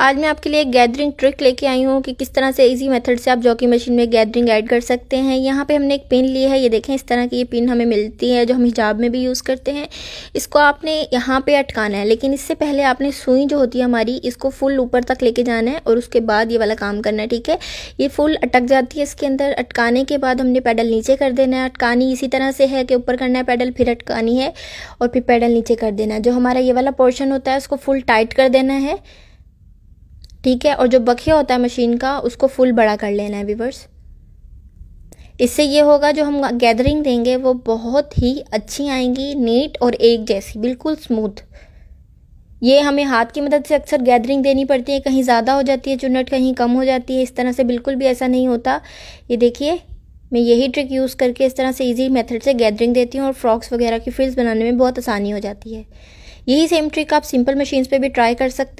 आज मैं आपके लिए एक गैदरिंग ट्रिक लेके आई हूँ कि किस तरह से इजी मेथड से आप जॉकी मशीन में गैदरिंग ऐड कर सकते हैं यहाँ पे हमने एक पिन ली है ये देखें इस तरह की ये पिन हमें मिलती है जो हम हिजाब में भी यूज़ करते हैं इसको आपने यहाँ पे अटकाना है लेकिन इससे पहले आपने सुई जो होती है हमारी इसको फुल ऊपर तक लेके जाना है और उसके बाद ये वाला काम करना है ठीक है ये फुल अटक जाती है इसके अंदर अटकाने के बाद हमने पैडल नीचे कर देना है अटकानी इसी तरह से है कि ऊपर करना है पैडल फिर अटकानी है और फिर पैडल नीचे कर देना है जो हमारा ये वाला पोर्शन होता है उसको फुल टाइट कर देना है ठीक है और जो बखिया होता है मशीन का उसको फुल बड़ा कर लेना है वीवर्स इससे ये होगा जो हम गैदरिंग देंगे वो बहुत ही अच्छी आएंगी नीट और एक जैसी बिल्कुल स्मूथ ये हमें हाथ की मदद से अक्सर गैदरिंग देनी पड़ती है कहीं ज़्यादा हो जाती है चुनट कहीं कम हो जाती है इस तरह से बिल्कुल भी ऐसा नहीं होता ये देखिए मैं यही ट्रिक यूज़ करके इस तरह से इजी मेथड से गैदरिंग देती हूँ और फ्रॉक्स वगैरह की फिल्स बनाने में बहुत आसानी हो जाती है यही सेम ट्रिक आप सिंपल मशीन पर भी ट्राई कर सकते हैं